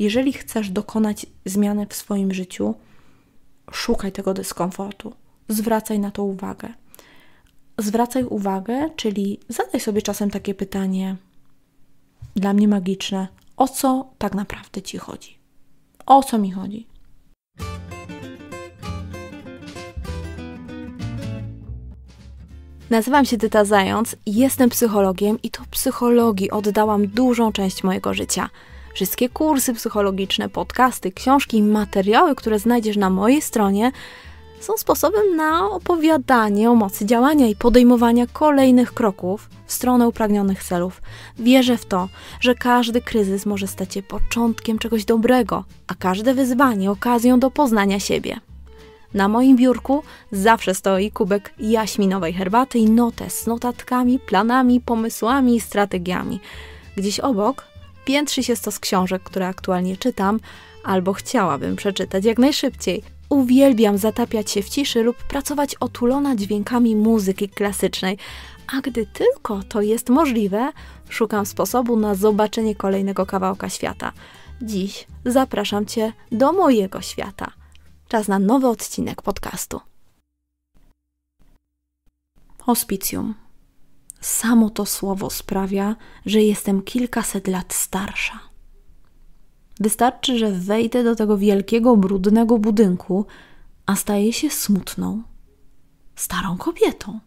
Jeżeli chcesz dokonać zmiany w swoim życiu, szukaj tego dyskomfortu, zwracaj na to uwagę. Zwracaj uwagę, czyli zadaj sobie czasem takie pytanie, dla mnie magiczne, o co tak naprawdę ci chodzi? O co mi chodzi? Nazywam się Dyta Zając, jestem psychologiem i to psychologii oddałam dużą część mojego życia. Wszystkie kursy psychologiczne, podcasty, książki i materiały, które znajdziesz na mojej stronie, są sposobem na opowiadanie o mocy działania i podejmowania kolejnych kroków w stronę upragnionych celów. Wierzę w to, że każdy kryzys może stać się początkiem czegoś dobrego, a każde wyzwanie okazją do poznania siebie. Na moim biurku zawsze stoi kubek jaśminowej herbaty i notes z notatkami, planami, pomysłami i strategiami. Gdzieś obok Piętrzy się to z książek, które aktualnie czytam, albo chciałabym przeczytać jak najszybciej. Uwielbiam zatapiać się w ciszy lub pracować otulona dźwiękami muzyki klasycznej, a gdy tylko to jest możliwe, szukam sposobu na zobaczenie kolejnego kawałka świata. Dziś zapraszam Cię do mojego świata. Czas na nowy odcinek podcastu. Hospicjum. Samo to słowo sprawia, że jestem kilkaset lat starsza. Wystarczy, że wejdę do tego wielkiego, brudnego budynku, a staję się smutną, starą kobietą.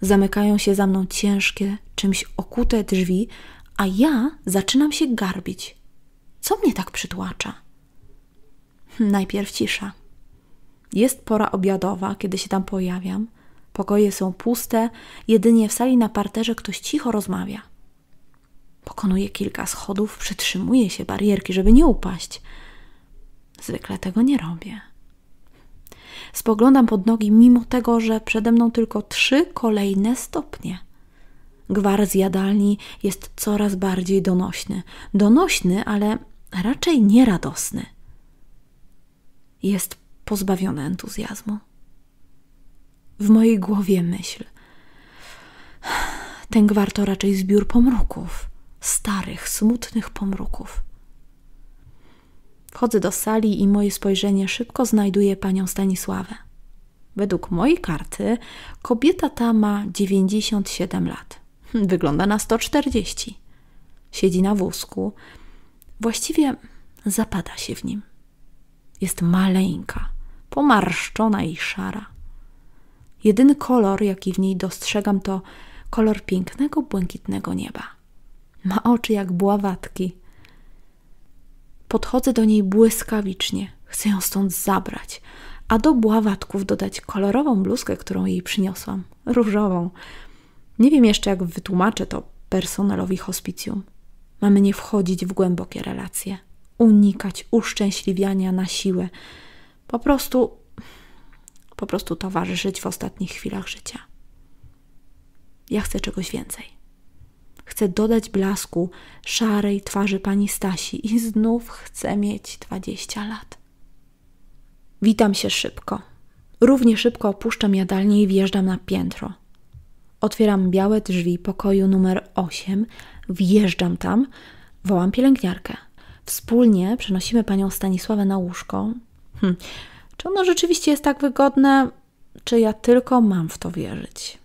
Zamykają się za mną ciężkie, czymś okute drzwi, a ja zaczynam się garbić. Co mnie tak przytłacza? Najpierw cisza. Jest pora obiadowa, kiedy się tam pojawiam. Pokoje są puste, jedynie w sali na parterze ktoś cicho rozmawia. Pokonuje kilka schodów, przytrzymuje się barierki, żeby nie upaść. Zwykle tego nie robię. Spoglądam pod nogi, mimo tego, że przede mną tylko trzy kolejne stopnie. Gwar z jadalni jest coraz bardziej donośny. Donośny, ale raczej nieradosny. Jest pozbawiony entuzjazmu w mojej głowie myśl. Ten gwar to raczej zbiór pomruków, starych, smutnych pomruków. Wchodzę do sali i moje spojrzenie szybko znajduje panią Stanisławę. Według mojej karty kobieta ta ma 97 lat. Hm, wygląda na 140. Siedzi na wózku. Właściwie zapada się w nim. Jest maleńka, pomarszczona i szara. Jedyny kolor, jaki w niej dostrzegam, to kolor pięknego, błękitnego nieba. Ma oczy jak bławatki. Podchodzę do niej błyskawicznie, chcę ją stąd zabrać, a do bławatków dodać kolorową bluzkę, którą jej przyniosłam różową. Nie wiem jeszcze, jak wytłumaczę to personelowi hospicjum. Mamy nie wchodzić w głębokie relacje, unikać uszczęśliwiania na siłę, po prostu po prostu towarzyszyć w ostatnich chwilach życia. Ja chcę czegoś więcej. Chcę dodać blasku szarej twarzy pani Stasi i znów chcę mieć 20 lat. Witam się szybko. Równie szybko opuszczam jadalnię i wjeżdżam na piętro. Otwieram białe drzwi pokoju numer 8, wjeżdżam tam, wołam pielęgniarkę. Wspólnie przenosimy panią Stanisławę na łóżko. Hm. Czy ono rzeczywiście jest tak wygodne, czy ja tylko mam w to wierzyć?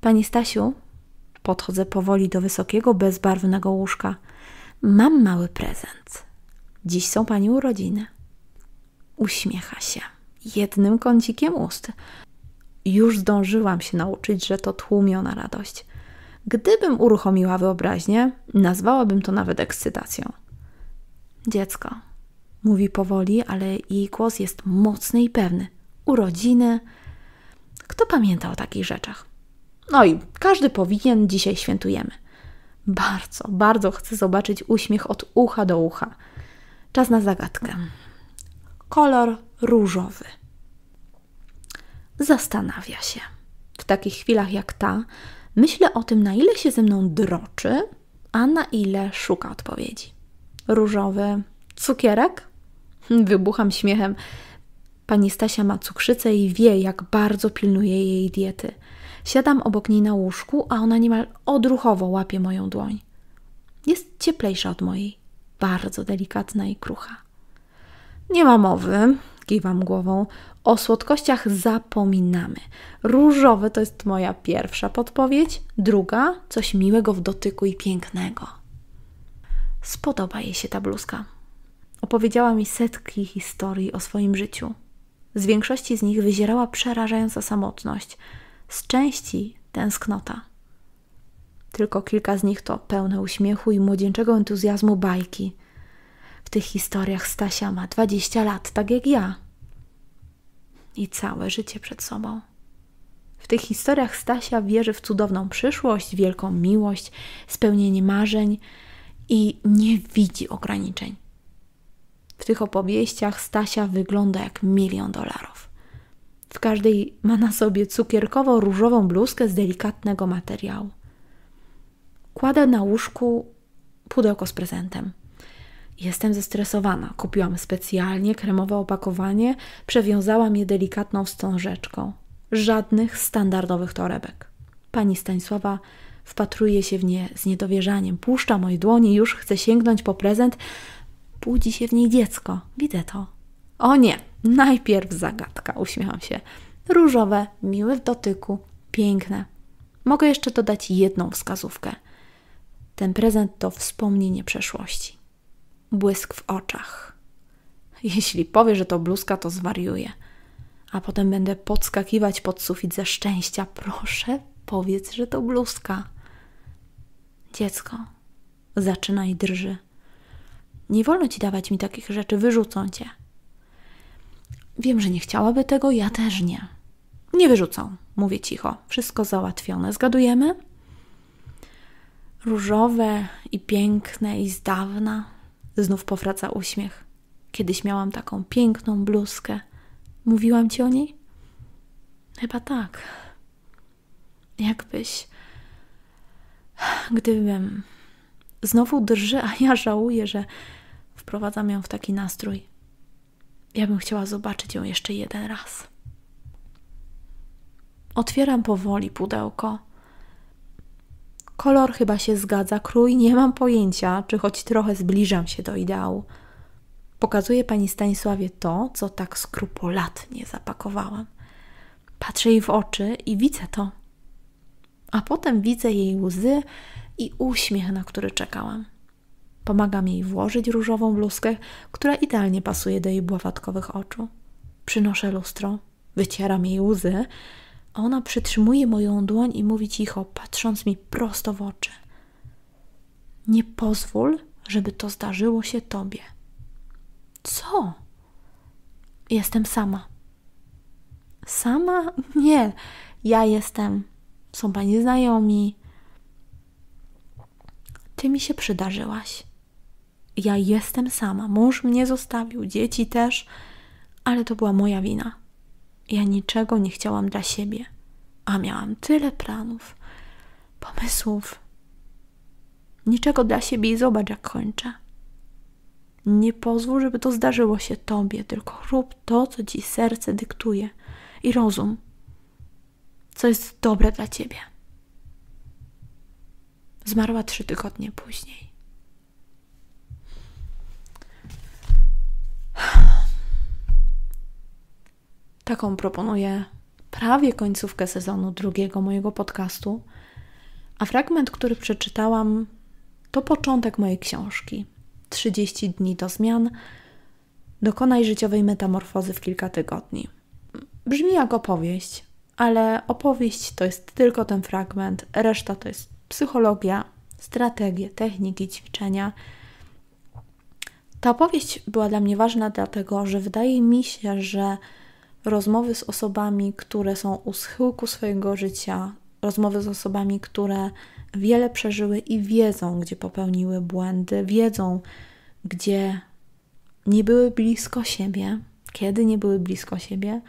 Pani Stasiu, podchodzę powoli do wysokiego, bezbarwnego łóżka. Mam mały prezent. Dziś są pani urodziny. Uśmiecha się jednym kącikiem ust. Już zdążyłam się nauczyć, że to tłumiona radość. Gdybym uruchomiła wyobraźnię, nazwałabym to nawet ekscytacją. Dziecko, Mówi powoli, ale jej głos jest mocny i pewny. Urodziny. Kto pamięta o takich rzeczach? No i każdy powinien, dzisiaj świętujemy. Bardzo, bardzo chcę zobaczyć uśmiech od ucha do ucha. Czas na zagadkę. Kolor różowy. Zastanawia się. W takich chwilach jak ta, myślę o tym, na ile się ze mną droczy, a na ile szuka odpowiedzi. Różowy cukierek? Hmm, wybucham śmiechem. Pani Stasia ma cukrzycę i wie, jak bardzo pilnuje jej diety. Siadam obok niej na łóżku, a ona niemal odruchowo łapie moją dłoń. Jest cieplejsza od mojej, bardzo delikatna i krucha. Nie ma mowy, kiwam głową. O słodkościach zapominamy. Różowy to jest moja pierwsza podpowiedź, druga coś miłego w dotyku i pięknego. Spodoba jej się ta bluzka. Opowiedziała mi setki historii o swoim życiu. Z większości z nich wyzierała przerażająca samotność, z części tęsknota. Tylko kilka z nich to pełne uśmiechu i młodzieńczego entuzjazmu bajki. W tych historiach Stasia ma 20 lat, tak jak ja. I całe życie przed sobą. W tych historiach Stasia wierzy w cudowną przyszłość, wielką miłość, spełnienie marzeń i nie widzi ograniczeń. W tych opowieściach Stasia wygląda jak milion dolarów. W każdej ma na sobie cukierkowo-różową bluzkę z delikatnego materiału. Kładę na łóżku pudełko z prezentem. Jestem zestresowana. Kupiłam specjalnie kremowe opakowanie, przewiązałam je delikatną wstążeczką. Żadnych standardowych torebek. Pani Stanisława wpatruje się w nie z niedowierzaniem, puszcza moje dłonie, już chce sięgnąć po prezent, budzi się w niej dziecko. Widzę to. O nie, najpierw zagadka, uśmiecham się. Różowe, miłe w dotyku, piękne. Mogę jeszcze dodać jedną wskazówkę. Ten prezent to wspomnienie przeszłości. Błysk w oczach. Jeśli powie, że to bluzka, to zwariuje. A potem będę podskakiwać pod sufit ze szczęścia. Proszę, powiedz, że to bluzka. Dziecko zaczynaj drży. Nie wolno ci dawać mi takich rzeczy, wyrzucą cię. Wiem, że nie chciałaby tego, ja też nie. Nie wyrzucą, mówię cicho. Wszystko załatwione. Zgadujemy? Różowe i piękne i z dawna. Znów powraca uśmiech. Kiedyś miałam taką piękną bluzkę. Mówiłam ci o niej? Chyba tak. Jakbyś. Gdybym. Znowu drży, a ja żałuję, że wprowadzam ją w taki nastrój. Ja bym chciała zobaczyć ją jeszcze jeden raz. Otwieram powoli pudełko. Kolor chyba się zgadza, krój nie mam pojęcia, czy choć trochę zbliżam się do ideału. Pokazuję pani Stanisławie to, co tak skrupulatnie zapakowałam. Patrzę jej w oczy i widzę to. A potem widzę jej łzy i uśmiech, na który czekałam. Pomagam jej włożyć różową bluzkę, która idealnie pasuje do jej bławatkowych oczu. Przynoszę lustro, wycieram jej łzy, a ona przytrzymuje moją dłoń i mówi cicho, patrząc mi prosto w oczy. Nie pozwól, żeby to zdarzyło się tobie. Co? Jestem sama. Sama? Nie. Ja jestem. Są pani znajomi. Ty mi się przydarzyłaś ja jestem sama, mąż mnie zostawił, dzieci też, ale to była moja wina. Ja niczego nie chciałam dla siebie, a miałam tyle planów, pomysłów. Niczego dla siebie i zobacz, jak kończę. Nie pozwól, żeby to zdarzyło się tobie, tylko rób to, co ci serce dyktuje i rozum, co jest dobre dla ciebie. Zmarła trzy tygodnie później. Taką proponuję prawie końcówkę sezonu drugiego mojego podcastu, a fragment, który przeczytałam, to początek mojej książki 30 dni do zmian. Dokonaj życiowej metamorfozy w kilka tygodni. Brzmi jak opowieść, ale opowieść to jest tylko ten fragment, reszta to jest psychologia, strategie, techniki, ćwiczenia ta opowieść była dla mnie ważna, dlatego że wydaje mi się, że rozmowy z osobami, które są u schyłku swojego życia, rozmowy z osobami, które wiele przeżyły i wiedzą, gdzie popełniły błędy, wiedzą, gdzie nie były blisko siebie, kiedy nie były blisko siebie,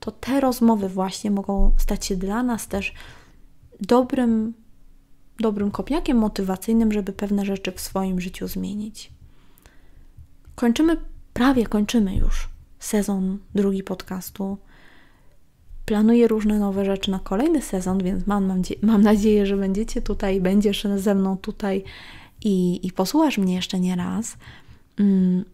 to te rozmowy właśnie mogą stać się dla nas też dobrym, dobrym kopniakiem motywacyjnym, żeby pewne rzeczy w swoim życiu zmienić kończymy, prawie kończymy już sezon drugi podcastu. Planuję różne nowe rzeczy na kolejny sezon, więc mam, mam, mam nadzieję, że będziecie tutaj, będziesz ze mną tutaj i, i posłuchasz mnie jeszcze nie raz. Mm.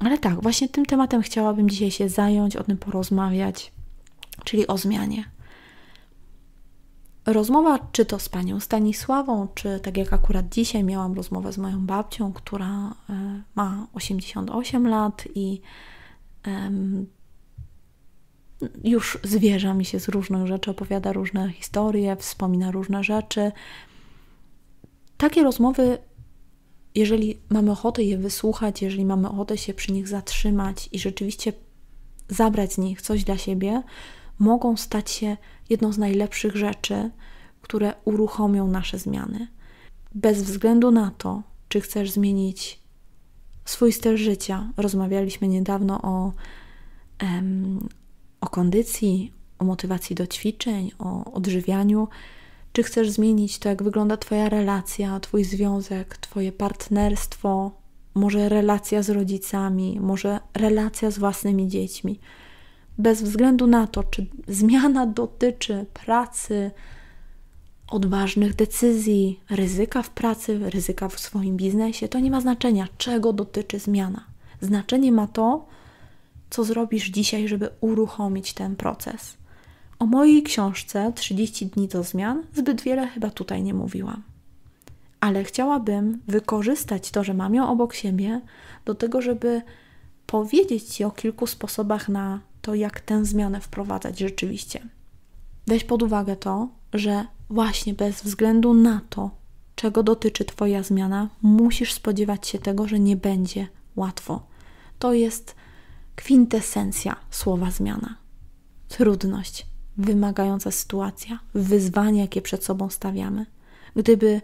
Ale tak, właśnie tym tematem chciałabym dzisiaj się zająć, o tym porozmawiać, czyli o zmianie. Rozmowa, czy to z panią Stanisławą, czy tak jak akurat dzisiaj miałam rozmowę z moją babcią, która e, ma 88 lat i um, już zwierza mi się z różnych rzeczy, opowiada różne historie, wspomina różne rzeczy. Takie rozmowy, jeżeli mamy ochotę je wysłuchać, jeżeli mamy ochotę się przy nich zatrzymać i rzeczywiście zabrać z nich coś dla siebie, mogą stać się jedną z najlepszych rzeczy, które uruchomią nasze zmiany. Bez względu na to, czy chcesz zmienić swój styl życia, rozmawialiśmy niedawno o, em, o kondycji, o motywacji do ćwiczeń, o odżywianiu. Czy chcesz zmienić to, jak wygląda Twoja relacja, Twój związek, Twoje partnerstwo, może relacja z rodzicami, może relacja z własnymi dziećmi? bez względu na to, czy zmiana dotyczy pracy, odważnych decyzji, ryzyka w pracy, ryzyka w swoim biznesie, to nie ma znaczenia, czego dotyczy zmiana. Znaczenie ma to, co zrobisz dzisiaj, żeby uruchomić ten proces. O mojej książce 30 dni do zmian zbyt wiele chyba tutaj nie mówiłam. Ale chciałabym wykorzystać to, że mam ją obok siebie, do tego, żeby powiedzieć Ci o kilku sposobach na to, jak tę zmianę wprowadzać rzeczywiście. Weź pod uwagę to, że właśnie bez względu na to, czego dotyczy Twoja zmiana, musisz spodziewać się tego, że nie będzie łatwo. To jest kwintesencja słowa zmiana. Trudność, wymagająca sytuacja, wyzwanie, jakie przed sobą stawiamy. Gdyby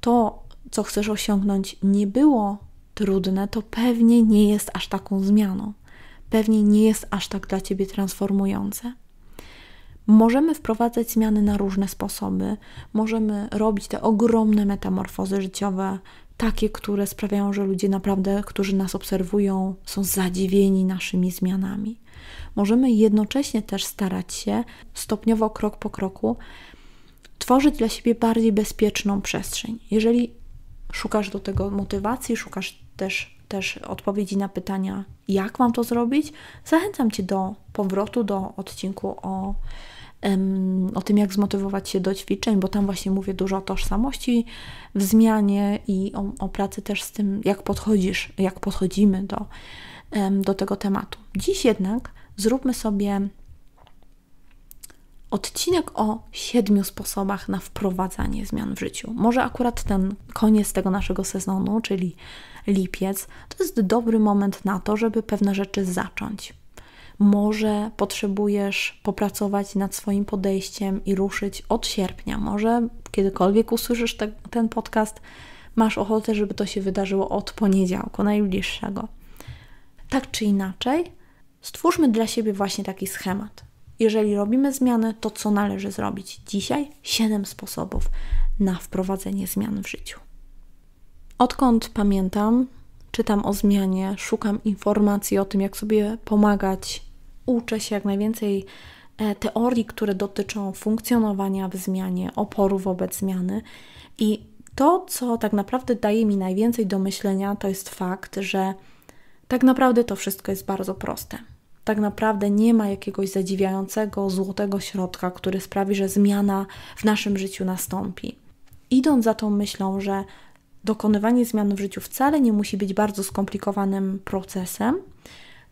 to, co chcesz osiągnąć, nie było trudne, to pewnie nie jest aż taką zmianą pewnie nie jest aż tak dla Ciebie transformujące. Możemy wprowadzać zmiany na różne sposoby. Możemy robić te ogromne metamorfozy życiowe, takie, które sprawiają, że ludzie naprawdę, którzy nas obserwują, są zadziwieni naszymi zmianami. Możemy jednocześnie też starać się stopniowo, krok po kroku, tworzyć dla siebie bardziej bezpieczną przestrzeń. Jeżeli szukasz do tego motywacji, szukasz też też odpowiedzi na pytania, jak mam to zrobić, zachęcam Cię do powrotu do odcinku o, um, o tym, jak zmotywować się do ćwiczeń, bo tam właśnie mówię dużo o tożsamości w zmianie i o, o pracy też z tym, jak podchodzisz, jak podchodzimy do, um, do tego tematu. Dziś jednak zróbmy sobie odcinek o siedmiu sposobach na wprowadzanie zmian w życiu. Może akurat ten koniec tego naszego sezonu, czyli lipiec, to jest dobry moment na to, żeby pewne rzeczy zacząć. Może potrzebujesz popracować nad swoim podejściem i ruszyć od sierpnia. Może kiedykolwiek usłyszysz te, ten podcast, masz ochotę, żeby to się wydarzyło od poniedziałku najbliższego. Tak czy inaczej, stwórzmy dla siebie właśnie taki schemat. Jeżeli robimy zmiany, to co należy zrobić? Dzisiaj Siedem sposobów na wprowadzenie zmian w życiu. Odkąd pamiętam, czytam o zmianie, szukam informacji o tym, jak sobie pomagać, uczę się jak najwięcej e, teorii, które dotyczą funkcjonowania w zmianie, oporu wobec zmiany. I to, co tak naprawdę daje mi najwięcej do myślenia, to jest fakt, że tak naprawdę to wszystko jest bardzo proste. Tak naprawdę nie ma jakiegoś zadziwiającego złotego środka, który sprawi, że zmiana w naszym życiu nastąpi. Idąc za tą myślą, że Dokonywanie zmian w życiu wcale nie musi być bardzo skomplikowanym procesem.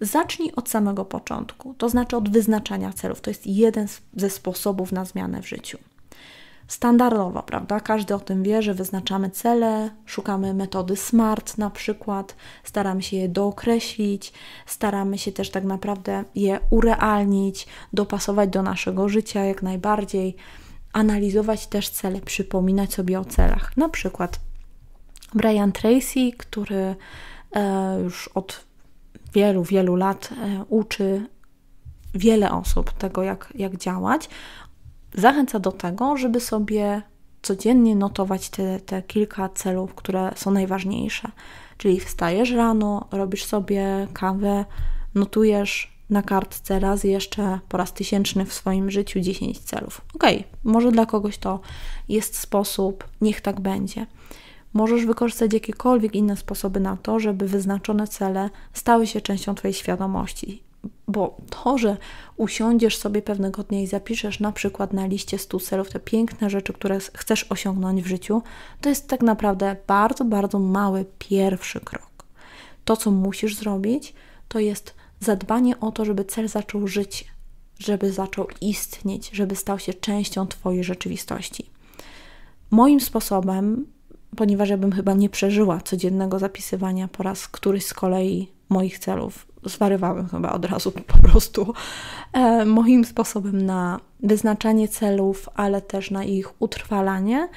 Zacznij od samego początku, to znaczy od wyznaczania celów. To jest jeden ze sposobów na zmianę w życiu. Standardowo, prawda? Każdy o tym wie, że wyznaczamy cele, szukamy metody SMART na przykład, staramy się je dookreślić, staramy się też tak naprawdę je urealnić, dopasować do naszego życia jak najbardziej, analizować też cele, przypominać sobie o celach. Na przykład Brian Tracy, który e, już od wielu, wielu lat e, uczy wiele osób tego, jak, jak działać, zachęca do tego, żeby sobie codziennie notować te, te kilka celów, które są najważniejsze. Czyli wstajesz rano, robisz sobie kawę, notujesz na kartce raz jeszcze po raz tysięczny w swoim życiu 10 celów. Ok, może dla kogoś to jest sposób, niech tak będzie możesz wykorzystać jakiekolwiek inne sposoby na to, żeby wyznaczone cele stały się częścią Twojej świadomości. Bo to, że usiądziesz sobie pewnego dnia i zapiszesz na przykład na liście 100 celów te piękne rzeczy, które chcesz osiągnąć w życiu, to jest tak naprawdę bardzo, bardzo mały pierwszy krok. To, co musisz zrobić, to jest zadbanie o to, żeby cel zaczął żyć, żeby zaczął istnieć, żeby stał się częścią Twojej rzeczywistości. Moim sposobem ponieważ ja bym chyba nie przeżyła codziennego zapisywania po raz któryś z kolei moich celów. Zwarywałem chyba od razu po prostu e, moim sposobem na wyznaczanie celów, ale też na ich utrwalanie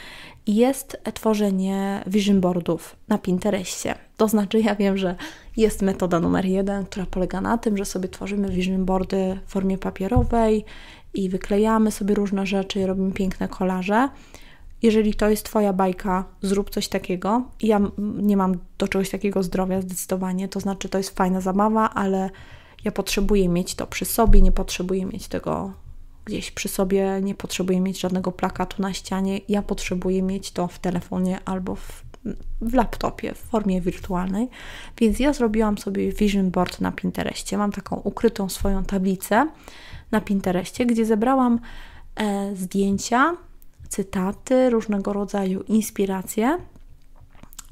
jest tworzenie vision boardów na Pinterestie. To znaczy ja wiem, że jest metoda numer jeden, która polega na tym, że sobie tworzymy vision boardy w formie papierowej i wyklejamy sobie różne rzeczy i robimy piękne kolaże jeżeli to jest Twoja bajka, zrób coś takiego. Ja nie mam do czegoś takiego zdrowia zdecydowanie, to znaczy to jest fajna zabawa, ale ja potrzebuję mieć to przy sobie, nie potrzebuję mieć tego gdzieś przy sobie, nie potrzebuję mieć żadnego plakatu na ścianie, ja potrzebuję mieć to w telefonie albo w, w laptopie w formie wirtualnej. Więc ja zrobiłam sobie vision board na Pinterestie. Mam taką ukrytą swoją tablicę na Pinterestie, gdzie zebrałam e, zdjęcia cytaty, różnego rodzaju inspiracje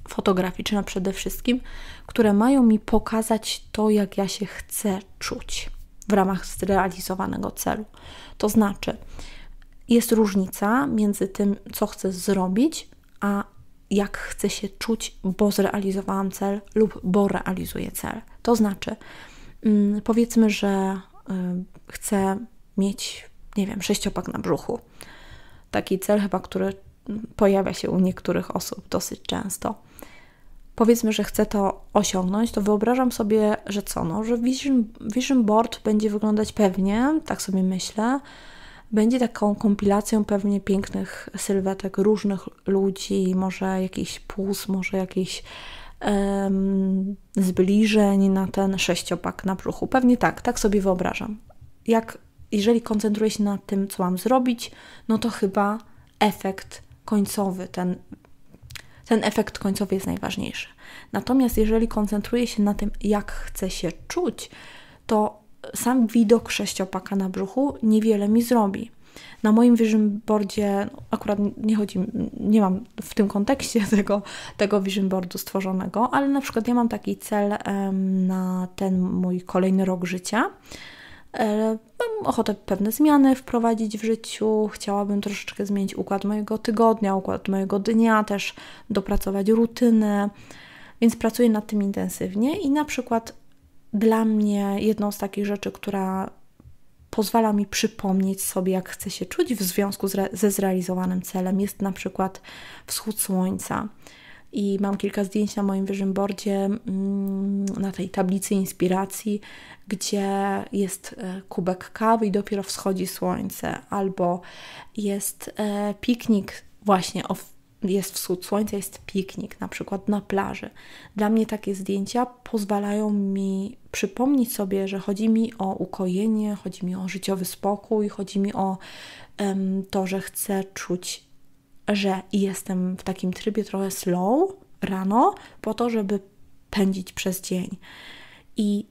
fotograficzne przede wszystkim, które mają mi pokazać to, jak ja się chcę czuć w ramach zrealizowanego celu. To znaczy, jest różnica między tym, co chcę zrobić, a jak chcę się czuć, bo zrealizowałam cel lub bo realizuję cel. To znaczy, mm, powiedzmy, że y, chcę mieć, nie wiem, sześciopak na brzuchu, Taki cel chyba, który pojawia się u niektórych osób dosyć często. Powiedzmy, że chcę to osiągnąć, to wyobrażam sobie, że co, no, że vision, vision board będzie wyglądać pewnie, tak sobie myślę, będzie taką kompilacją pewnie pięknych sylwetek różnych ludzi, może jakiś puls, może jakiś um, zbliżeń na ten sześciopak na brzuchu. Pewnie tak, tak sobie wyobrażam. Jak jeżeli koncentruję się na tym, co mam zrobić, no to chyba efekt końcowy, ten, ten efekt końcowy jest najważniejszy. Natomiast jeżeli koncentruję się na tym, jak chcę się czuć, to sam widok sześciopaka na brzuchu niewiele mi zrobi. Na moim vision boardzie, akurat nie chodzi, nie mam w tym kontekście tego, tego vision boardu stworzonego, ale na przykład ja mam taki cel em, na ten mój kolejny rok życia, E, mam ochotę pewne zmiany wprowadzić w życiu, chciałabym troszeczkę zmienić układ mojego tygodnia, układ mojego dnia, też dopracować rutynę, więc pracuję nad tym intensywnie i na przykład dla mnie jedną z takich rzeczy, która pozwala mi przypomnieć sobie, jak chcę się czuć w związku ze zrealizowanym celem, jest na przykład wschód słońca i mam kilka zdjęć na moim vision boardzie, mm, na tej tablicy inspiracji, gdzie jest e, kubek kawy i dopiero wschodzi słońce, albo jest e, piknik właśnie jest wschód słońca, jest piknik, na przykład na plaży. Dla mnie takie zdjęcia pozwalają mi przypomnieć sobie, że chodzi mi o ukojenie, chodzi mi o życiowy spokój, chodzi mi o to, że chcę czuć że jestem w takim trybie trochę slow rano, po to, żeby pędzić przez dzień. I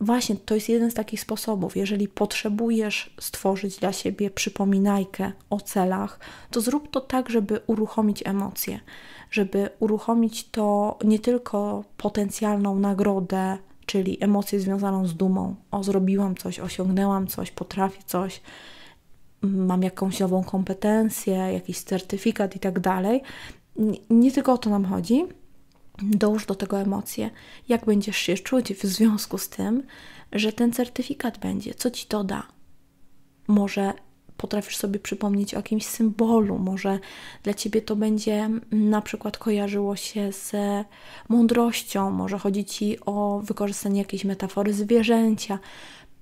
właśnie to jest jeden z takich sposobów. Jeżeli potrzebujesz stworzyć dla siebie przypominajkę o celach, to zrób to tak, żeby uruchomić emocje, żeby uruchomić to nie tylko potencjalną nagrodę, czyli emocję związaną z dumą. O, zrobiłam coś, osiągnęłam coś, potrafię coś mam jakąś nową kompetencję, jakiś certyfikat i tak dalej. Nie tylko o to nam chodzi. Dołóż do tego emocje. Jak będziesz się czuć w związku z tym, że ten certyfikat będzie? Co ci to da? Może potrafisz sobie przypomnieć o jakimś symbolu, może dla ciebie to będzie mm, na przykład kojarzyło się z mądrością, może chodzi ci o wykorzystanie jakiejś metafory zwierzęcia.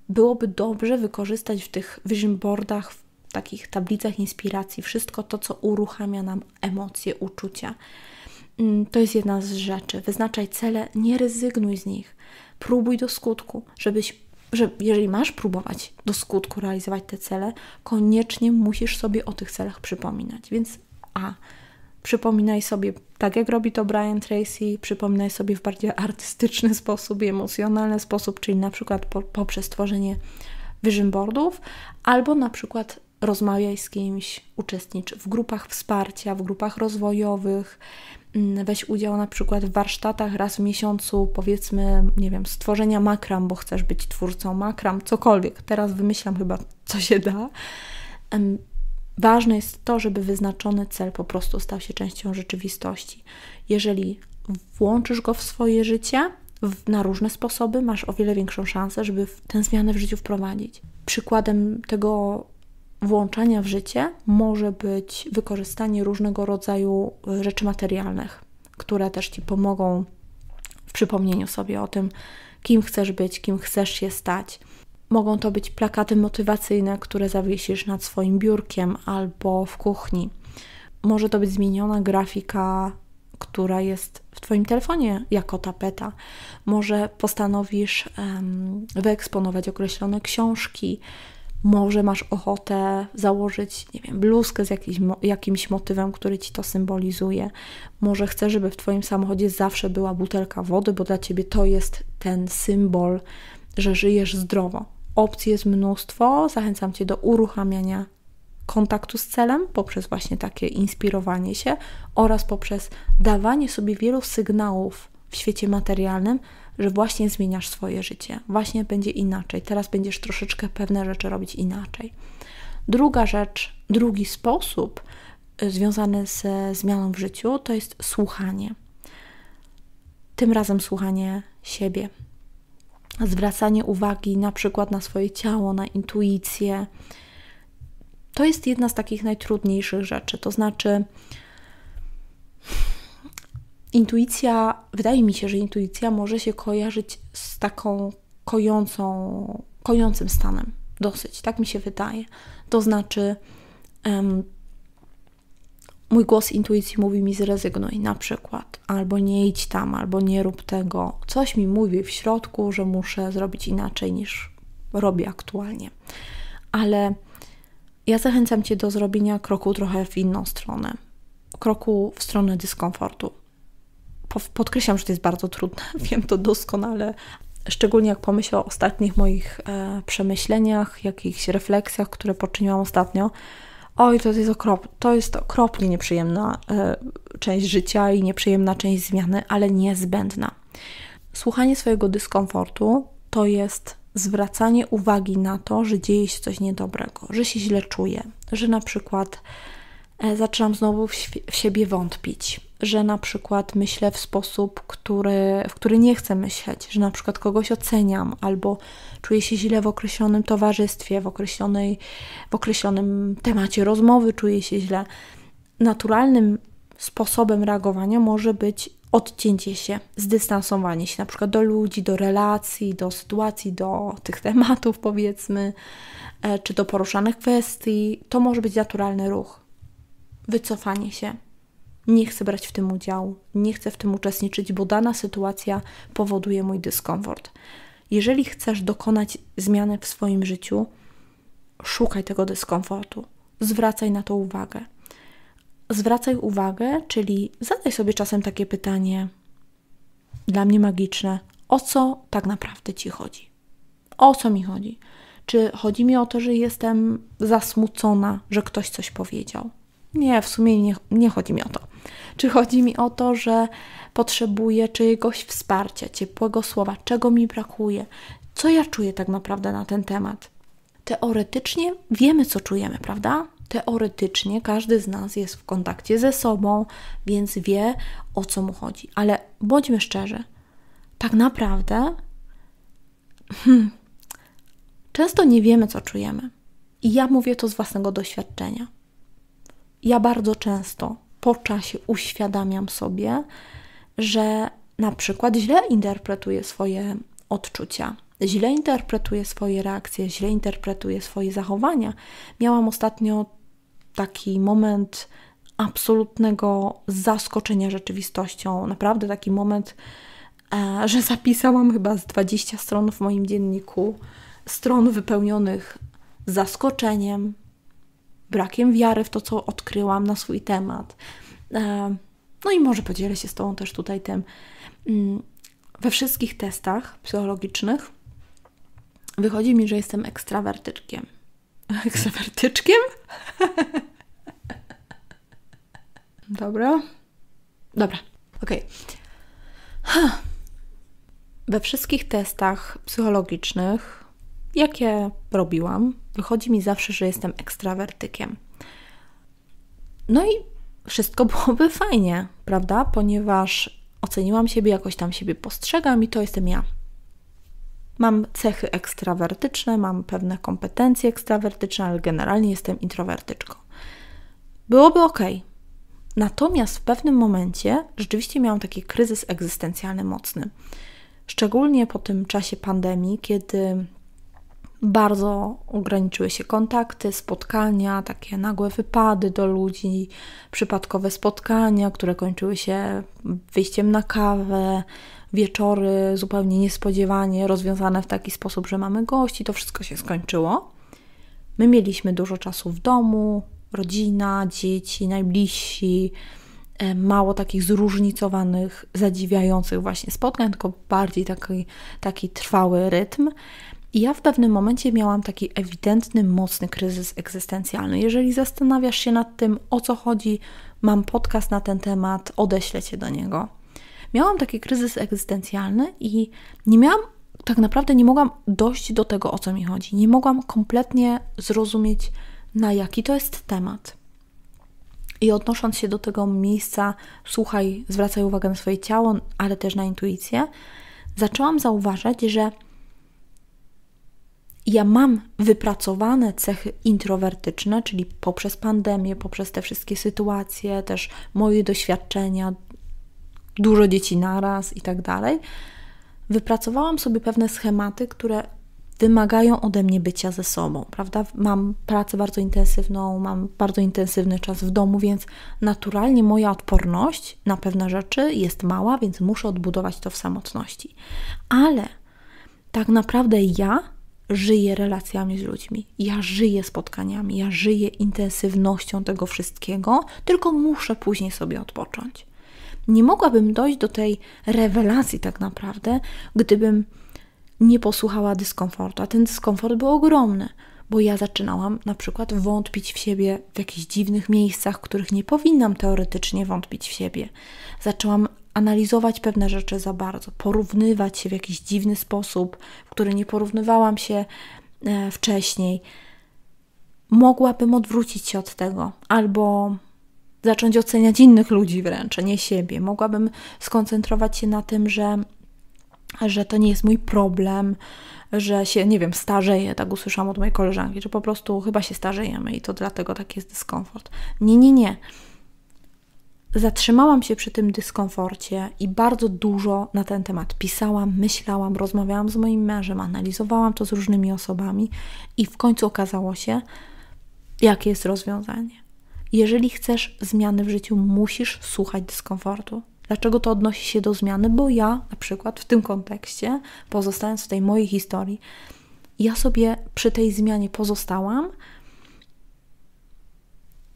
Byłoby dobrze wykorzystać w tych vision boardach, w takich tablicach inspiracji, wszystko to, co uruchamia nam emocje, uczucia. Mm, to jest jedna z rzeczy. Wyznaczaj cele, nie rezygnuj z nich. Próbuj do skutku, żebyś, że jeżeli masz próbować do skutku realizować te cele, koniecznie musisz sobie o tych celach przypominać. Więc A. Przypominaj sobie, tak jak robi to Brian Tracy, przypominaj sobie w bardziej artystyczny sposób emocjonalny sposób, czyli na przykład po, poprzez tworzenie vision boardów, albo na przykład rozmawiaj z kimś, uczestnicz w grupach wsparcia, w grupach rozwojowych, mm, weź udział na przykład w warsztatach raz w miesiącu, powiedzmy, nie wiem, stworzenia makram, bo chcesz być twórcą makram, cokolwiek. Teraz wymyślam chyba, co się da. Ważne jest to, żeby wyznaczony cel po prostu stał się częścią rzeczywistości. Jeżeli włączysz go w swoje życie, na różne sposoby, masz o wiele większą szansę, żeby tę zmianę w życiu wprowadzić. Przykładem tego włączania w życie może być wykorzystanie różnego rodzaju y, rzeczy materialnych, które też Ci pomogą w przypomnieniu sobie o tym, kim chcesz być, kim chcesz się stać. Mogą to być plakaty motywacyjne, które zawiesisz nad swoim biurkiem albo w kuchni. Może to być zmieniona grafika, która jest w Twoim telefonie jako tapeta. Może postanowisz um, wyeksponować określone książki, może masz ochotę założyć, nie wiem, bluzkę z jakimś, jakimś motywem, który ci to symbolizuje. Może chcesz, żeby w Twoim samochodzie zawsze była butelka wody, bo dla Ciebie to jest ten symbol, że żyjesz zdrowo. Opcji jest mnóstwo. Zachęcam Cię do uruchamiania kontaktu z celem, poprzez właśnie takie inspirowanie się oraz poprzez dawanie sobie wielu sygnałów w świecie materialnym, że właśnie zmieniasz swoje życie, właśnie będzie inaczej, teraz będziesz troszeczkę pewne rzeczy robić inaczej. Druga rzecz, drugi sposób y, związany ze zmianą w życiu to jest słuchanie. Tym razem słuchanie siebie. Zwracanie uwagi na przykład na swoje ciało, na intuicję. To jest jedna z takich najtrudniejszych rzeczy. To znaczy, Intuicja, wydaje mi się, że intuicja może się kojarzyć z taką kojącą, kojącym stanem. Dosyć, tak mi się wydaje. To znaczy, um, mój głos intuicji mówi mi zrezygnuj na przykład, albo nie idź tam, albo nie rób tego. Coś mi mówi w środku, że muszę zrobić inaczej niż robię aktualnie. Ale ja zachęcam Cię do zrobienia kroku trochę w inną stronę, kroku w stronę dyskomfortu podkreślam, że to jest bardzo trudne, wiem to doskonale. Szczególnie jak pomyślę o ostatnich moich e, przemyśleniach, jakichś refleksjach, które poczyniłam ostatnio. Oj, to jest, okrop, to jest okropnie nieprzyjemna e, część życia i nieprzyjemna część zmiany, ale niezbędna. Słuchanie swojego dyskomfortu to jest zwracanie uwagi na to, że dzieje się coś niedobrego, że się źle czuję, że na przykład e, zaczynam znowu w, siebie wątpić, że na przykład myślę w sposób, który, w który nie chcę myśleć, że na przykład kogoś oceniam albo czuję się źle w określonym towarzystwie, w, określonej, w określonym temacie rozmowy czuję się źle. Naturalnym sposobem reagowania może być odcięcie się, zdystansowanie się na przykład do ludzi, do relacji, do sytuacji, do tych tematów powiedzmy, e, czy do poruszanych kwestii. To może być naturalny ruch. Wycofanie się, nie chcę brać w tym udziału, nie chcę w tym uczestniczyć, bo dana sytuacja powoduje mój dyskomfort. Jeżeli chcesz dokonać zmiany w swoim życiu, szukaj tego dyskomfortu, zwracaj na to uwagę. Zwracaj uwagę, czyli zadaj sobie czasem takie pytanie, dla mnie magiczne, o co tak naprawdę ci chodzi? O co mi chodzi? Czy chodzi mi o to, że jestem zasmucona, że ktoś coś powiedział? Nie, w sumie nie, nie chodzi mi o to. Czy chodzi mi o to, że potrzebuję czyjegoś wsparcia, ciepłego słowa, czego mi brakuje, co ja czuję tak naprawdę na ten temat? Teoretycznie wiemy, co czujemy, prawda? Teoretycznie każdy z nas jest w kontakcie ze sobą, więc wie o co mu chodzi. Ale bądźmy szczerzy, tak naprawdę hmm, często nie wiemy, co czujemy. I ja mówię to z własnego doświadczenia. Ja bardzo często po czasie uświadamiam sobie, że na przykład źle interpretuję swoje odczucia, źle interpretuję swoje reakcje, źle interpretuję swoje zachowania. Miałam ostatnio taki moment absolutnego zaskoczenia rzeczywistością, naprawdę taki moment, e, że zapisałam chyba z 20 stron w moim dzienniku, stron wypełnionych zaskoczeniem, brakiem wiary w to, co odkryłam na swój temat. E, no i może podzielę się z Tobą też tutaj tym. Mm, we wszystkich testach psychologicznych wychodzi mi, że jestem ekstrawertyczkiem. Ekstrawertyczkiem? Dobra. Dobra, okej. Okay. We wszystkich testach psychologicznych jakie robiłam, wychodzi mi zawsze, że jestem ekstrawertykiem. No i wszystko byłoby fajnie, prawda? Ponieważ oceniłam siebie, jakoś tam siebie postrzegam i to jestem ja. Mam cechy ekstrawertyczne, mam pewne kompetencje ekstrawertyczne, ale generalnie jestem introwertyczką. Byłoby ok. Natomiast w pewnym momencie rzeczywiście miałam taki kryzys egzystencjalny mocny. Szczególnie po tym czasie pandemii, kiedy bardzo ograniczyły się kontakty, spotkania, takie nagłe wypady do ludzi, przypadkowe spotkania, które kończyły się wyjściem na kawę, wieczory zupełnie niespodziewanie rozwiązane w taki sposób, że mamy gości. To wszystko się skończyło. My mieliśmy dużo czasu w domu, rodzina, dzieci, najbliżsi, e, mało takich zróżnicowanych, zadziwiających właśnie spotkań, tylko bardziej taki, taki trwały rytm. I ja w pewnym momencie miałam taki ewidentny, mocny kryzys egzystencjalny. Jeżeli zastanawiasz się nad tym, o co chodzi, mam podcast na ten temat, odeślę cię do niego. Miałam taki kryzys egzystencjalny i nie miałam, tak naprawdę nie mogłam dojść do tego, o co mi chodzi. Nie mogłam kompletnie zrozumieć, na jaki to jest temat. I odnosząc się do tego miejsca, słuchaj, zwracaj uwagę na swoje ciało, ale też na intuicję, zaczęłam zauważać, że ja mam wypracowane cechy introwertyczne, czyli poprzez pandemię, poprzez te wszystkie sytuacje, też moje doświadczenia, dużo dzieci naraz i tak dalej, wypracowałam sobie pewne schematy, które wymagają ode mnie bycia ze sobą, prawda? Mam pracę bardzo intensywną, mam bardzo intensywny czas w domu, więc naturalnie moja odporność na pewne rzeczy jest mała, więc muszę odbudować to w samotności. Ale tak naprawdę ja żyję relacjami z ludźmi, ja żyję spotkaniami, ja żyję intensywnością tego wszystkiego, tylko muszę później sobie odpocząć. Nie mogłabym dojść do tej rewelacji tak naprawdę, gdybym nie posłuchała dyskomfortu, a ten dyskomfort był ogromny, bo ja zaczynałam na przykład wątpić w siebie w jakichś dziwnych miejscach, w których nie powinnam teoretycznie wątpić w siebie. Zaczęłam analizować pewne rzeczy za bardzo, porównywać się w jakiś dziwny sposób, w który nie porównywałam się e, wcześniej, mogłabym odwrócić się od tego albo zacząć oceniać innych ludzi wręcz, a nie siebie. Mogłabym skoncentrować się na tym, że, że to nie jest mój problem, że się, nie wiem, starzeję, tak usłyszałam od mojej koleżanki, że po prostu chyba się starzejemy i to dlatego taki jest dyskomfort. Nie, nie, nie zatrzymałam się przy tym dyskomforcie i bardzo dużo na ten temat pisałam, myślałam, rozmawiałam z moim mężem, analizowałam to z różnymi osobami i w końcu okazało się, jakie jest rozwiązanie. Jeżeli chcesz zmiany w życiu, musisz słuchać dyskomfortu. Dlaczego to odnosi się do zmiany? Bo ja na przykład w tym kontekście, pozostając w tej mojej historii, ja sobie przy tej zmianie pozostałam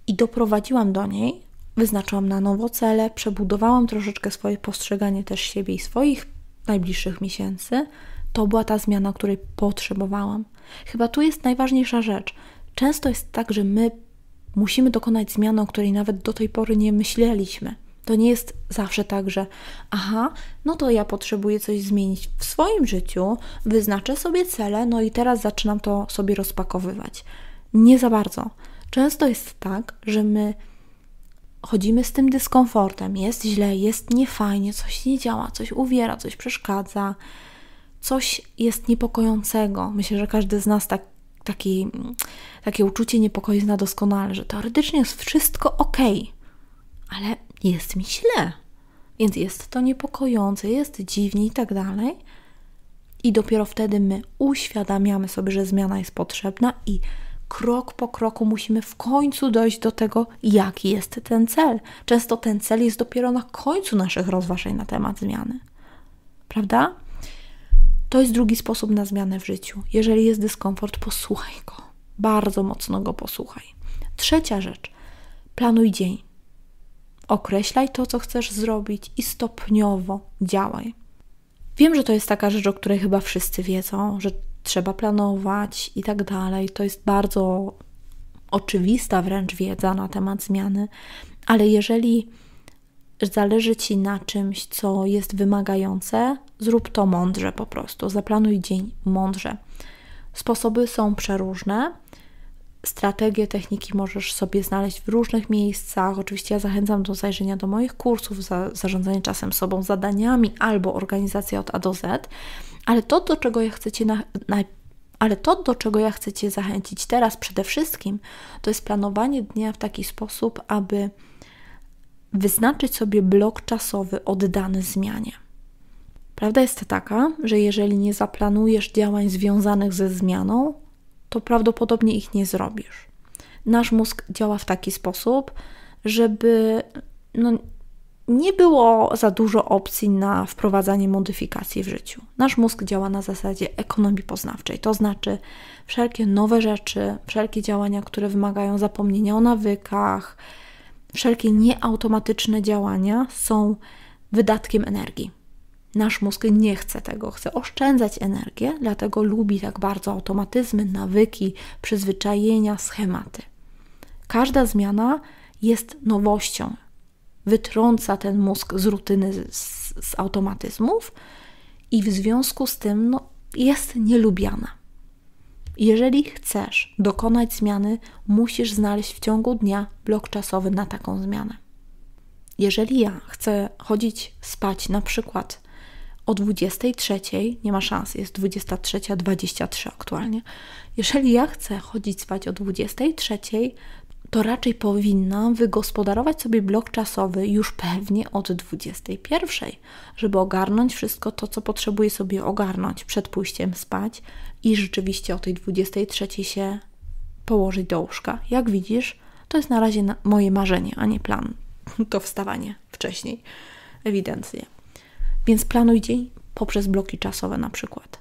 i doprowadziłam do niej, Wyznaczałam na nowo cele, przebudowałam troszeczkę swoje postrzeganie też siebie i swoich najbliższych miesięcy. To była ta zmiana, której potrzebowałam. Chyba tu jest najważniejsza rzecz. Często jest tak, że my musimy dokonać zmiany, o której nawet do tej pory nie myśleliśmy. To nie jest zawsze tak, że aha, no to ja potrzebuję coś zmienić w swoim życiu, wyznaczę sobie cele, no i teraz zaczynam to sobie rozpakowywać. Nie za bardzo. Często jest tak, że my chodzimy z tym dyskomfortem, jest źle, jest niefajnie, coś nie działa, coś uwiera, coś przeszkadza, coś jest niepokojącego. Myślę, że każdy z nas tak, taki, takie uczucie niepokoju zna doskonale, że teoretycznie jest wszystko ok, ale jest mi źle, więc jest to niepokojące, jest dziwnie i tak dalej. I dopiero wtedy my uświadamiamy sobie, że zmiana jest potrzebna i krok po kroku musimy w końcu dojść do tego, jaki jest ten cel. Często ten cel jest dopiero na końcu naszych rozważań na temat zmiany. Prawda? To jest drugi sposób na zmianę w życiu. Jeżeli jest dyskomfort, posłuchaj go. Bardzo mocno go posłuchaj. Trzecia rzecz. Planuj dzień. Określaj to, co chcesz zrobić i stopniowo działaj. Wiem, że to jest taka rzecz, o której chyba wszyscy wiedzą, że trzeba planować i tak dalej. To jest bardzo oczywista wręcz wiedza na temat zmiany, ale jeżeli zależy ci na czymś, co jest wymagające, zrób to mądrze po prostu. Zaplanuj dzień mądrze. Sposoby są przeróżne. Strategie, techniki możesz sobie znaleźć w różnych miejscach. Oczywiście ja zachęcam do zajrzenia do moich kursów, za, zarządzanie czasem sobą, zadaniami albo organizacja od A do Z. Ale to, do czego ja chcę Cię na, na, ale to, do czego ja chcę Cię zachęcić teraz przede wszystkim, to jest planowanie dnia w taki sposób, aby wyznaczyć sobie blok czasowy oddany zmianie. Prawda jest taka, że jeżeli nie zaplanujesz działań związanych ze zmianą, to prawdopodobnie ich nie zrobisz. Nasz mózg działa w taki sposób, żeby no, nie było za dużo opcji na wprowadzanie modyfikacji w życiu. Nasz mózg działa na zasadzie ekonomii poznawczej, to znaczy wszelkie nowe rzeczy, wszelkie działania, które wymagają zapomnienia o nawykach, wszelkie nieautomatyczne działania są wydatkiem energii. Nasz mózg nie chce tego, chce oszczędzać energię, dlatego lubi tak bardzo automatyzmy, nawyki, przyzwyczajenia, schematy. Każda zmiana jest nowością, wytrąca ten mózg z rutyny, z, z automatyzmów i w związku z tym no, jest nielubiana. Jeżeli chcesz dokonać zmiany, musisz znaleźć w ciągu dnia blok czasowy na taką zmianę. Jeżeli ja chcę chodzić spać na przykład o 23, nie ma szans, jest 23.23 aktualnie. Jeżeli ja chcę chodzić spać o 23, to raczej powinnam wygospodarować sobie blok czasowy już pewnie od 21, żeby ogarnąć wszystko to, co potrzebuję sobie ogarnąć przed pójściem spać i rzeczywiście o tej 23 się położyć do łóżka. Jak widzisz, to jest na razie moje marzenie, a nie plan. To wstawanie wcześniej, ewidentnie. Więc planuj dzień poprzez bloki czasowe na przykład.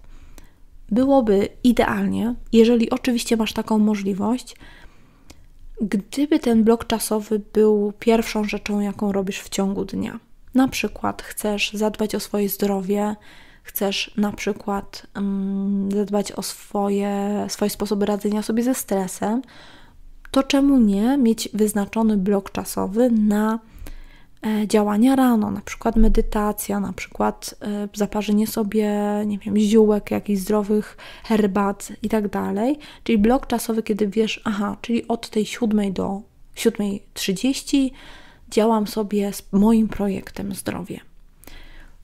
Byłoby idealnie, jeżeli oczywiście masz taką możliwość, Gdyby ten blok czasowy był pierwszą rzeczą, jaką robisz w ciągu dnia, na przykład chcesz zadbać o swoje zdrowie, chcesz na przykład um, zadbać o swoje, swoje sposoby radzenia sobie ze stresem, to czemu nie mieć wyznaczony blok czasowy na E, działania rano, na przykład medytacja, na przykład e, zaparzenie sobie, nie wiem, ziółek, jakichś zdrowych herbat i tak dalej. Czyli blok czasowy, kiedy wiesz, aha, czyli od tej 7 do 7.30 działam sobie z moim projektem zdrowie.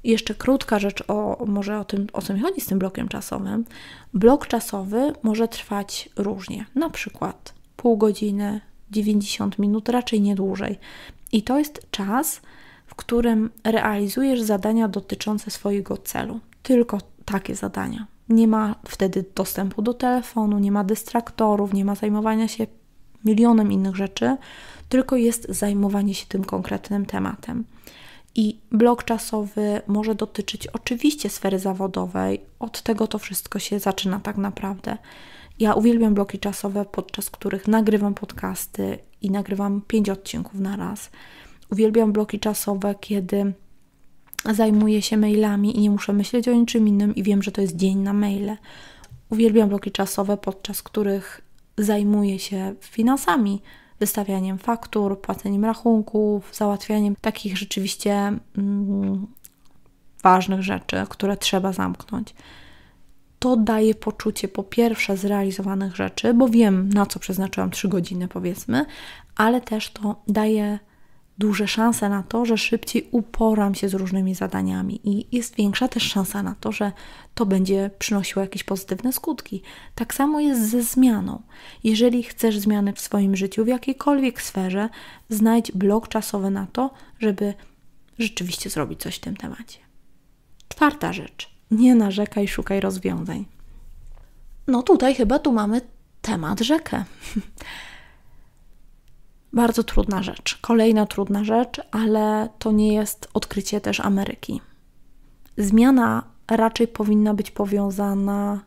Jeszcze krótka rzecz o może o tym, o co mi chodzi z tym blokiem czasowym. Blok czasowy może trwać różnie, na przykład pół godziny, 90 minut, raczej nie dłużej. I to jest czas, w którym realizujesz zadania dotyczące swojego celu. Tylko takie zadania. Nie ma wtedy dostępu do telefonu, nie ma dystraktorów, nie ma zajmowania się milionem innych rzeczy, tylko jest zajmowanie się tym konkretnym tematem. I blok czasowy może dotyczyć oczywiście sfery zawodowej, od tego to wszystko się zaczyna tak naprawdę. Ja uwielbiam bloki czasowe, podczas których nagrywam podcasty i nagrywam pięć odcinków na raz. Uwielbiam bloki czasowe, kiedy zajmuję się mailami i nie muszę myśleć o niczym innym i wiem, że to jest dzień na maile. Uwielbiam bloki czasowe, podczas których zajmuję się finansami, wystawianiem faktur, płaceniem rachunków, załatwianiem takich rzeczywiście mm, ważnych rzeczy, które trzeba zamknąć to daje poczucie po pierwsze zrealizowanych rzeczy, bo wiem na co przeznaczyłam 3 godziny, powiedzmy, ale też to daje duże szanse na to, że szybciej uporam się z różnymi zadaniami i jest większa też szansa na to, że to będzie przynosiło jakieś pozytywne skutki. Tak samo jest ze zmianą. Jeżeli chcesz zmiany w swoim życiu, w jakiejkolwiek sferze, znajdź blok czasowy na to, żeby rzeczywiście zrobić coś w tym temacie. Czwarta rzecz. Nie narzekaj, szukaj rozwiązań. No tutaj chyba tu mamy temat rzekę. Bardzo trudna rzecz. Kolejna trudna rzecz, ale to nie jest odkrycie też Ameryki. Zmiana raczej powinna być powiązana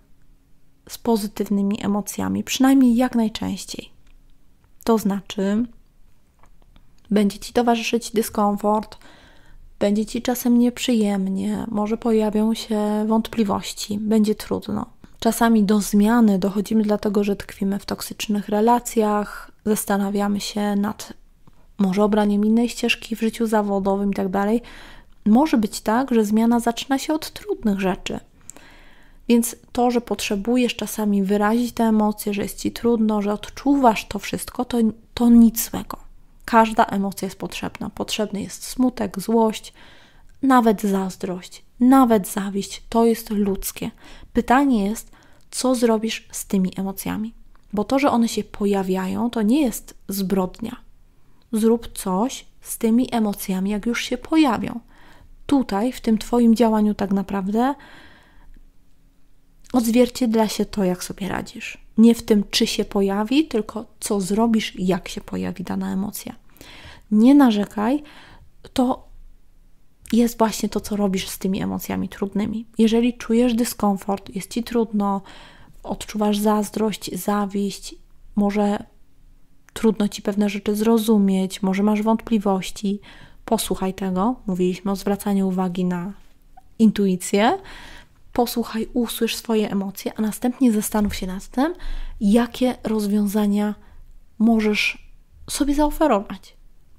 z pozytywnymi emocjami, przynajmniej jak najczęściej. To znaczy, będzie ci towarzyszyć dyskomfort, będzie ci czasem nieprzyjemnie, może pojawią się wątpliwości, będzie trudno. Czasami do zmiany dochodzimy dlatego, że tkwimy w toksycznych relacjach, zastanawiamy się nad może obraniem innej ścieżki w życiu zawodowym itd. Tak może być tak, że zmiana zaczyna się od trudnych rzeczy. Więc to, że potrzebujesz czasami wyrazić te emocje, że jest ci trudno, że odczuwasz to wszystko, to, to nic złego. Każda emocja jest potrzebna. Potrzebny jest smutek, złość, nawet zazdrość, nawet zawiść. To jest ludzkie. Pytanie jest, co zrobisz z tymi emocjami? Bo to, że one się pojawiają, to nie jest zbrodnia. Zrób coś z tymi emocjami, jak już się pojawią. Tutaj, w tym Twoim działaniu, tak naprawdę odzwierciedla się to, jak sobie radzisz. Nie w tym, czy się pojawi, tylko co zrobisz, jak się pojawi dana emocja. Nie narzekaj, to jest właśnie to, co robisz z tymi emocjami trudnymi. Jeżeli czujesz dyskomfort, jest ci trudno, odczuwasz zazdrość, zawiść, może trudno ci pewne rzeczy zrozumieć, może masz wątpliwości, posłuchaj tego. Mówiliśmy o zwracaniu uwagi na intuicję posłuchaj, usłysz swoje emocje, a następnie zastanów się nad tym, jakie rozwiązania możesz sobie zaoferować.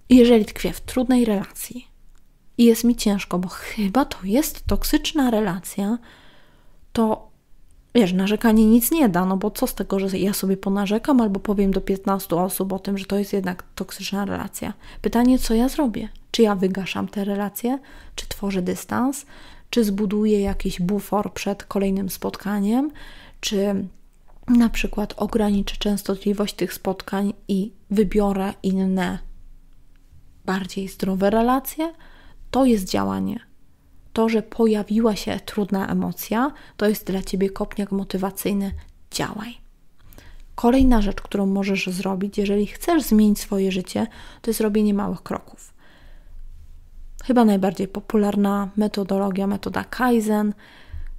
Jeżeli tkwię w trudnej relacji i jest mi ciężko, bo chyba to jest toksyczna relacja, to wiesz, narzekanie nic nie da, no bo co z tego, że ja sobie ponarzekam albo powiem do 15 osób o tym, że to jest jednak toksyczna relacja. Pytanie, co ja zrobię? Czy ja wygaszam te relacje, Czy tworzę dystans? czy zbuduje jakiś bufor przed kolejnym spotkaniem, czy na przykład ograniczę częstotliwość tych spotkań i wybiorę inne, bardziej zdrowe relacje, to jest działanie. To, że pojawiła się trudna emocja, to jest dla ciebie kopniak motywacyjny. Działaj. Kolejna rzecz, którą możesz zrobić, jeżeli chcesz zmienić swoje życie, to jest robienie małych kroków. Chyba najbardziej popularna metodologia, metoda Kaizen,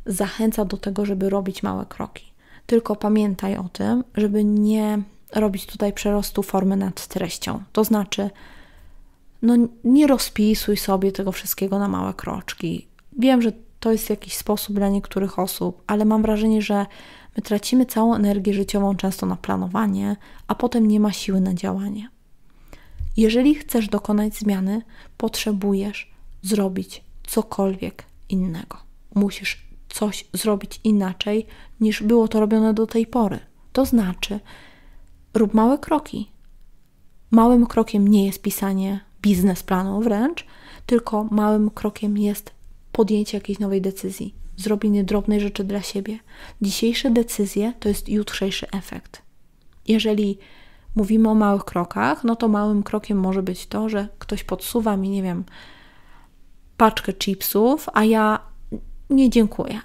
zachęca do tego, żeby robić małe kroki. Tylko pamiętaj o tym, żeby nie robić tutaj przerostu formy nad treścią. To znaczy, no, nie rozpisuj sobie tego wszystkiego na małe kroczki. Wiem, że to jest jakiś sposób dla niektórych osób, ale mam wrażenie, że my tracimy całą energię życiową często na planowanie, a potem nie ma siły na działanie. Jeżeli chcesz dokonać zmiany, potrzebujesz zrobić cokolwiek innego. Musisz coś zrobić inaczej niż było to robione do tej pory. To znaczy, rób małe kroki. Małym krokiem nie jest pisanie biznesplanu wręcz, tylko małym krokiem jest podjęcie jakiejś nowej decyzji, zrobienie drobnej rzeczy dla siebie. Dzisiejsze decyzje to jest jutrzejszy efekt. Jeżeli mówimy o małych krokach, no to małym krokiem może być to, że ktoś podsuwa mi, nie wiem, paczkę chipsów, a ja nie dziękuję.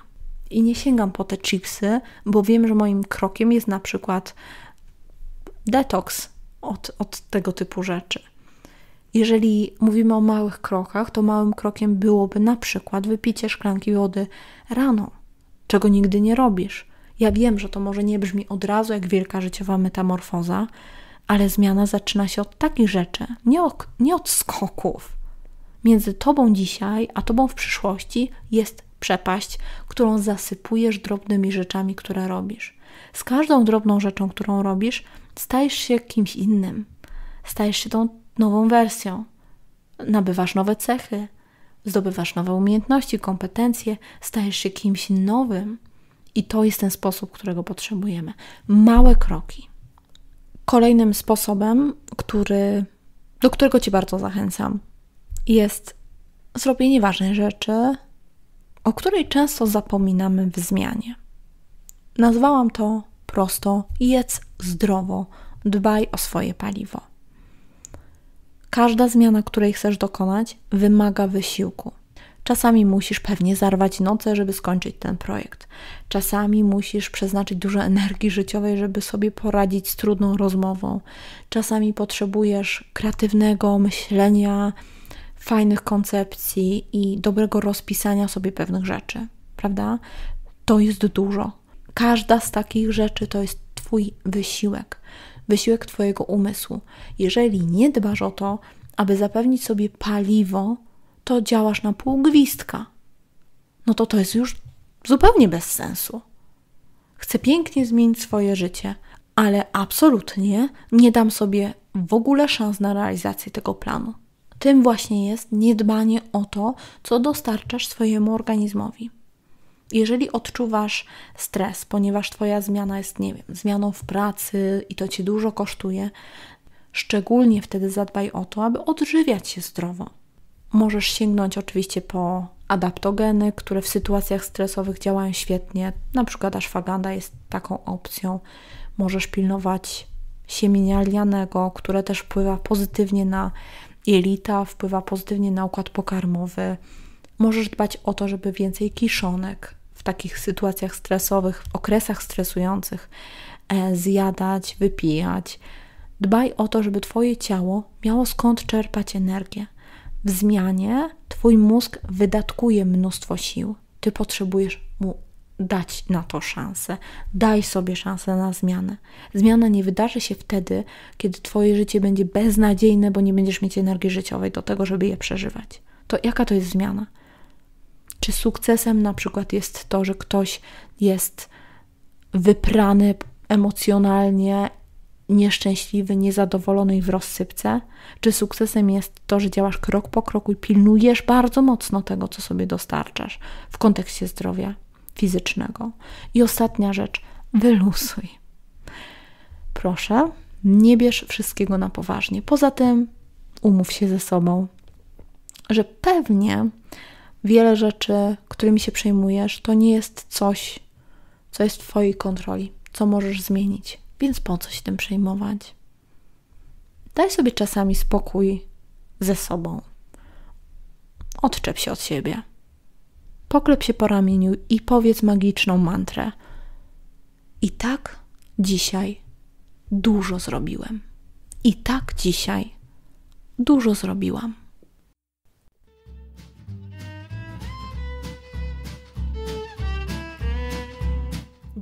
I nie sięgam po te chipsy, bo wiem, że moim krokiem jest na przykład detoks od, od tego typu rzeczy. Jeżeli mówimy o małych krokach, to małym krokiem byłoby na przykład wypicie szklanki wody rano, czego nigdy nie robisz ja wiem, że to może nie brzmi od razu jak wielka życiowa metamorfoza, ale zmiana zaczyna się od takich rzeczy, nie od, nie od skoków. Między tobą dzisiaj a tobą w przyszłości jest przepaść, którą zasypujesz drobnymi rzeczami, które robisz. Z każdą drobną rzeczą, którą robisz, stajesz się kimś innym. Stajesz się tą nową wersją. Nabywasz nowe cechy, zdobywasz nowe umiejętności, kompetencje, stajesz się kimś nowym. I to jest ten sposób, którego potrzebujemy. Małe kroki. Kolejnym sposobem, który, do którego Ci bardzo zachęcam, jest zrobienie ważnej rzeczy, o której często zapominamy w zmianie. Nazwałam to prosto: jedz zdrowo, dbaj o swoje paliwo. Każda zmiana, której chcesz dokonać, wymaga wysiłku. Czasami musisz pewnie zarwać noce, żeby skończyć ten projekt. Czasami musisz przeznaczyć dużo energii życiowej, żeby sobie poradzić z trudną rozmową. Czasami potrzebujesz kreatywnego myślenia, fajnych koncepcji i dobrego rozpisania sobie pewnych rzeczy, prawda? To jest dużo. Każda z takich rzeczy to jest Twój wysiłek, wysiłek Twojego umysłu. Jeżeli nie dbasz o to, aby zapewnić sobie paliwo to działasz na pół gwizdka. No to to jest już zupełnie bez sensu. Chcę pięknie zmienić swoje życie, ale absolutnie nie dam sobie w ogóle szans na realizację tego planu. Tym właśnie jest niedbanie o to, co dostarczasz swojemu organizmowi. Jeżeli odczuwasz stres, ponieważ Twoja zmiana jest, nie wiem, zmianą w pracy i to Ci dużo kosztuje, szczególnie wtedy zadbaj o to, aby odżywiać się zdrowo. Możesz sięgnąć oczywiście po adaptogeny, które w sytuacjach stresowych działają świetnie. Na przykład ashwagandha jest taką opcją. Możesz pilnować siemienia lianego, które też wpływa pozytywnie na jelita, wpływa pozytywnie na układ pokarmowy. Możesz dbać o to, żeby więcej kiszonek w takich sytuacjach stresowych, w okresach stresujących e, zjadać, wypijać. Dbaj o to, żeby Twoje ciało miało skąd czerpać energię w zmianie Twój mózg wydatkuje mnóstwo sił. Ty potrzebujesz mu dać na to szansę. Daj sobie szansę na zmianę. Zmiana nie wydarzy się wtedy, kiedy Twoje życie będzie beznadziejne, bo nie będziesz mieć energii życiowej do tego, żeby je przeżywać. To jaka to jest zmiana? Czy sukcesem na przykład jest to, że ktoś jest wyprany emocjonalnie nieszczęśliwy, niezadowolony i w rozsypce, czy sukcesem jest to, że działasz krok po kroku i pilnujesz bardzo mocno tego, co sobie dostarczasz w kontekście zdrowia fizycznego. I ostatnia rzecz, wylusuj. Proszę, nie bierz wszystkiego na poważnie. Poza tym umów się ze sobą, że pewnie wiele rzeczy, którymi się przejmujesz, to nie jest coś, co jest w Twojej kontroli, co możesz zmienić więc po co się tym przejmować? Daj sobie czasami spokój ze sobą. Odczep się od siebie. Poklep się po ramieniu i powiedz magiczną mantrę. I tak dzisiaj dużo zrobiłem. I tak dzisiaj dużo zrobiłam.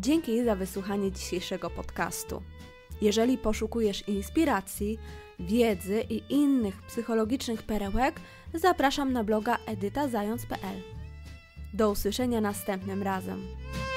Dzięki za wysłuchanie dzisiejszego podcastu. Jeżeli poszukujesz inspiracji, wiedzy i innych psychologicznych perełek, zapraszam na bloga edytazając.pl. Do usłyszenia następnym razem.